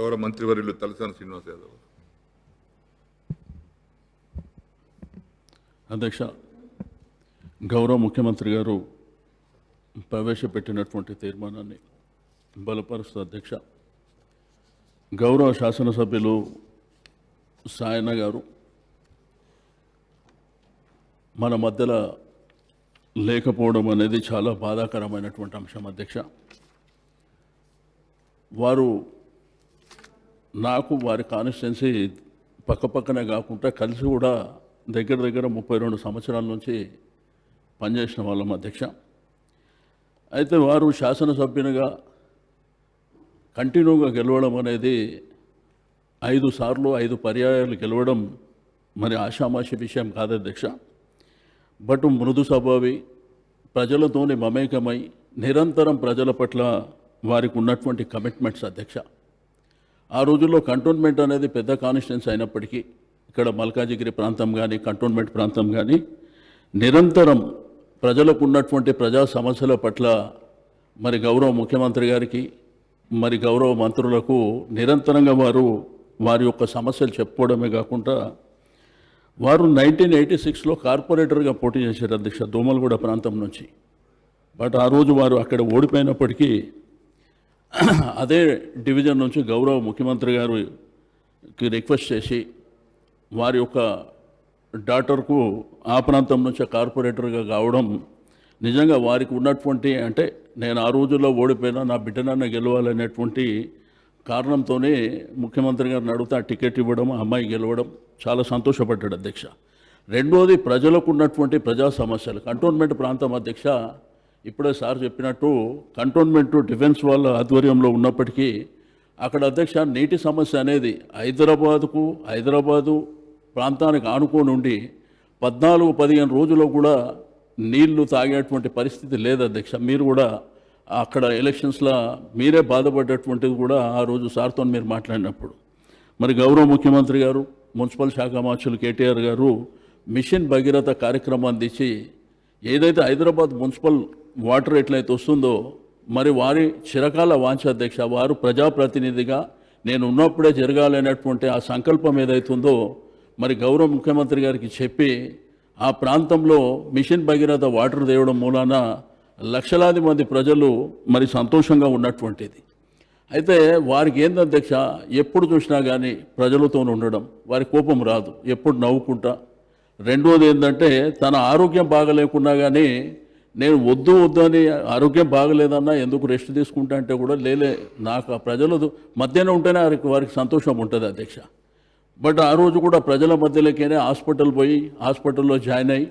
గౌరవ మంత్రివర్యులు తలసాని శ్రీనివాస్ యాదవ్ అధ్యక్ష గౌరవ ముఖ్యమంత్రి గారు ప్రవేశపెట్టినటువంటి తీర్మానాన్ని బలపరుస్తూ అధ్యక్ష గౌరవ శాసనసభ్యులు సాయన గారు మన మధ్యలో లేకపోవడం అనేది చాలా బాధాకరమైనటువంటి అంశం అధ్యక్ష వారు నాకు వారి కాన్స్టిట్యున్సీ పక్కపక్కనే కాకుండా కలిసి కూడా దగ్గర దగ్గర ముప్పై రెండు సంవత్సరాల నుంచి పనిచేసిన వాళ్ళం అధ్యక్ష అయితే వారు శాసనసభ్యునిగా కంటిన్యూగా గెలవడం అనేది ఐదు సార్లు ఐదు పర్యాయాలు గెలవడం మరి ఆషామాషి విషయం కాదు అధ్యక్ష బట్ మృదు స్వభావి ప్రజలతోనే మమేకమై నిరంతరం ప్రజల పట్ల వారికి ఉన్నటువంటి కమిట్మెంట్స్ అధ్యక్ష ఆ రోజుల్లో కంటోన్మెంట్ అనేది పెద్ద కాన్స్టిట్యున్సీ అయినప్పటికీ ఇక్కడ మల్కాజిగిరి ప్రాంతం కానీ కంటోన్మెంట్ ప్రాంతం కానీ నిరంతరం ప్రజలకు ఉన్నటువంటి ప్రజా సమస్యల పట్ల మరి గౌరవ ముఖ్యమంత్రి గారికి మరి గౌరవ మంత్రులకు నిరంతరంగా వారు వారి యొక్క సమస్యలు చెప్పుకోవడమే కాకుండా వారు నైన్టీన్ ఎయిటీ సిక్స్లో కార్పొరేటర్గా పోటీ చేశారు అధ్యక్ష దోమలగూడ ప్రాంతం నుంచి బట్ ఆ రోజు వారు అక్కడ ఓడిపోయినప్పటికీ అదే డివిజన్ నుంచి గౌరవ ముఖ్యమంత్రి గారుకి రిక్వెస్ట్ చేసి వారి యొక్క డాటర్కు ఆ ప్రాంతం నుంచి కార్పొరేటర్గా కావడం నిజంగా వారికి ఉన్నటువంటి అంటే నేను ఆ రోజుల్లో ఓడిపోయినా నా బిడ్డనన్న గెలవాలనేటువంటి కారణంతోనే ముఖ్యమంత్రి గారిని అడుగుతా టికెట్ ఇవ్వడం అమ్మాయి గెలవడం చాలా సంతోషపడ్డాడు అధ్యక్ష రెండోది ప్రజలకు ఉన్నటువంటి ప్రజా సమస్యలు కంటోన్మెంట్ ప్రాంతం అధ్యక్ష ఇప్పుడే సార్ చెప్పినట్టు కంటోన్మెంట్ డిఫెన్స్ వాళ్ళ ఆధ్వర్యంలో ఉన్నప్పటికీ అక్కడ అధ్యక్ష నీటి సమస్య అనేది హైదరాబాదుకు హైదరాబాదు ప్రాంతానికి ఆనుకోని ఉండి పద్నాలుగు పదిహేను రోజుల్లో కూడా నీళ్లు తాగేటువంటి పరిస్థితి లేదు అధ్యక్ష మీరు కూడా అక్కడ ఎలక్షన్స్లో మీరే బాధపడేటువంటిది కూడా ఆ రోజు సార్తో మీరు మాట్లాడినప్పుడు మరి గౌరవ ముఖ్యమంత్రి గారు మున్సిపల్ శాఖ మార్చులు కేటీఆర్ గారు మిషన్ భగీరథ కార్యక్రమాన్ని తెచ్చి ఏదైతే హైదరాబాద్ మున్సిపల్ వాటర్ ఎట్లయితే వస్తుందో మరి వారి చిరకాల వాంఛాధ్యక్ష వారు ప్రజాప్రతినిధిగా నేను ఉన్నప్పుడే జరగాలనేటువంటి ఆ సంకల్పం ఏదైతుందో మరి గౌరవ ముఖ్యమంత్రి గారికి చెప్పి ఆ ప్రాంతంలో మిషన్ భగీరథ వాటర్ తేవడం మూలాన లక్షలాది మంది ప్రజలు మరి సంతోషంగా ఉన్నటువంటిది అయితే వారికి ఏంది అధ్యక్ష ఎప్పుడు చూసినా కానీ ప్రజలతో ఉండడం వారి కోపం రాదు ఎప్పుడు నవ్వుకుంటా రెండోది ఏంటంటే తన ఆరోగ్యం బాగలేకున్నా కానీ నేను వద్దు వద్దు అని ఆరోగ్యం బాగలేదన్నా ఎందుకు రెస్ట్ తీసుకుంటా అంటే కూడా లేలే నాకు ఆ ప్రజలు మధ్యాహ్నం ఉంటేనే వారికి వారికి సంతోషం ఉంటుంది అధ్యక్ష బట్ ఆ రోజు కూడా ప్రజల మధ్యలోకైనా హాస్పిటల్ పోయి హాస్పిటల్లో జాయిన్ అయ్యి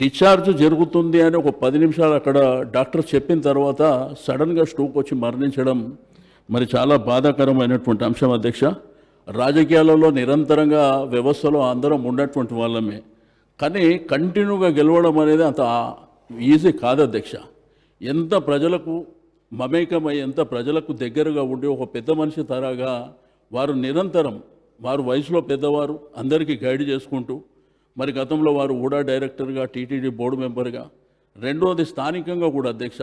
డిశ్చార్జ్ జరుగుతుంది అని ఒక పది నిమిషాలు అక్కడ డాక్టర్ చెప్పిన తర్వాత సడన్గా స్టోక్ వచ్చి మరణించడం మరి చాలా బాధాకరమైనటువంటి అంశం అధ్యక్ష రాజకీయాలలో నిరంతరంగా వ్యవస్థలో అందరం ఉన్నటువంటి వాళ్ళమే కానీ కంటిన్యూగా గెలవడం అనేది అంత ఈజీ కాదు అధ్యక్ష ఎంత ప్రజలకు మమేకమై ఎంత ప్రజలకు దగ్గరగా ఉండి ఒక పెద్ద మనిషి తరాగా వారు నిరంతరం వారు వయసులో పెద్దవారు అందరికీ గైడ్ చేసుకుంటూ మరి గతంలో వారు ఊడా డైరెక్టర్గా టీటీడీ బోర్డు మెంబర్గా రెండోది స్థానికంగా కూడా అధ్యక్ష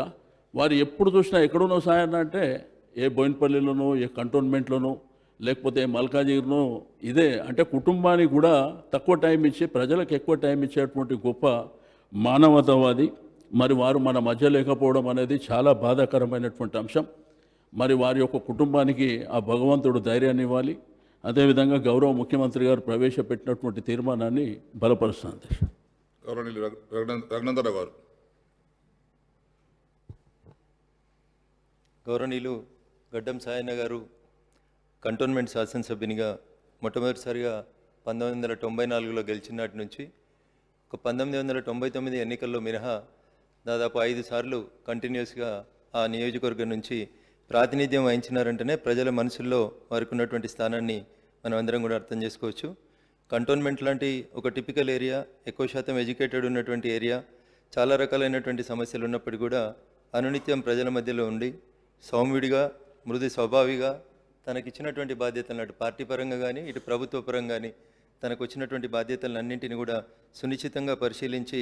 వారు ఎప్పుడు చూసినా ఎక్కడున్నో సాయన్న అంటే ఏ బోయిన్పల్లిలోనో ఏ కంటోన్మెంట్లోనో లేకపోతే మల్కాజీర్నో ఇదే అంటే కుటుంబానికి కూడా తక్కువ టైం ఇచ్చి ప్రజలకు ఎక్కువ టైం ఇచ్చేటువంటి గొప్ప మానవతావాది మరి వారు మన మధ్య లేకపోవడం అనేది చాలా బాధాకరమైనటువంటి అంశం మరి వారి యొక్క కుటుంబానికి ఆ భగవంతుడు ధైర్యాన్ని ఇవ్వాలి అదేవిధంగా గౌరవ ముఖ్యమంత్రి గారు ప్రవేశపెట్టినటువంటి తీర్మానాన్ని బలపరుస్తుంది గౌరవనీయులు గారు గడ్డం సాయన్న గారు కంటోన్మెంట్ శాసనసభ్యునిగా మొట్టమొదటిసారిగా పంతొమ్మిది వందల తొంభై నాలుగులో నాటి నుంచి ఒక పంతొమ్మిది వందల తొంభై తొమ్మిది ఎన్నికల్లో మినహా దాదాపు ఐదు సార్లు కంటిన్యూస్గా ఆ నియోజకవర్గం నుంచి ప్రాతినిధ్యం వహించినారంటేనే ప్రజల మనసుల్లో వారికి ఉన్నటువంటి స్థానాన్ని మనం అందరం కూడా అర్థం చేసుకోవచ్చు కంటోన్మెంట్ లాంటి ఒక టిపికల్ ఏరియా ఎక్కువ శాతం ఎడ్యుకేటెడ్ ఉన్నటువంటి ఏరియా చాలా రకాలైనటువంటి సమస్యలు ఉన్నప్పటికీ కూడా అనునిత్యం ప్రజల మధ్యలో ఉండి సౌమ్యుడిగా మృదు స్వభావిగా తనకిచ్చినటువంటి బాధ్యతలు అటు పార్టీ పరంగా కానీ ఇటు ప్రభుత్వ పరంగా కానీ తనకు వచ్చినటువంటి బాధ్యతలన్నింటిని కూడా సునిశ్చితంగా పరిశీలించి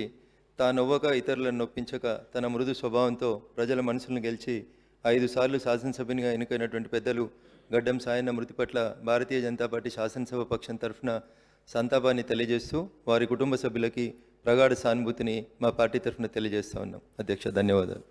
తానొవ్వక ఇతరులను నొప్పించక తన మృదు స్వభావంతో ప్రజల మనసులను గెలిచి ఐదు సార్లు శాసనసభ్యునిగా ఎన్నికైనటువంటి పెద్దలు గడ్డం సాయన్న మృతి పట్ల భారతీయ జనతా పార్టీ శాసనసభ పక్షం తరఫున సంతాపాన్ని తెలియజేస్తూ వారి కుటుంబ సభ్యులకి ప్రగాఢ సానుభూతిని మా పార్టీ తరఫున తెలియజేస్తూ ఉన్నాం అధ్యక్ష ధన్యవాదాలు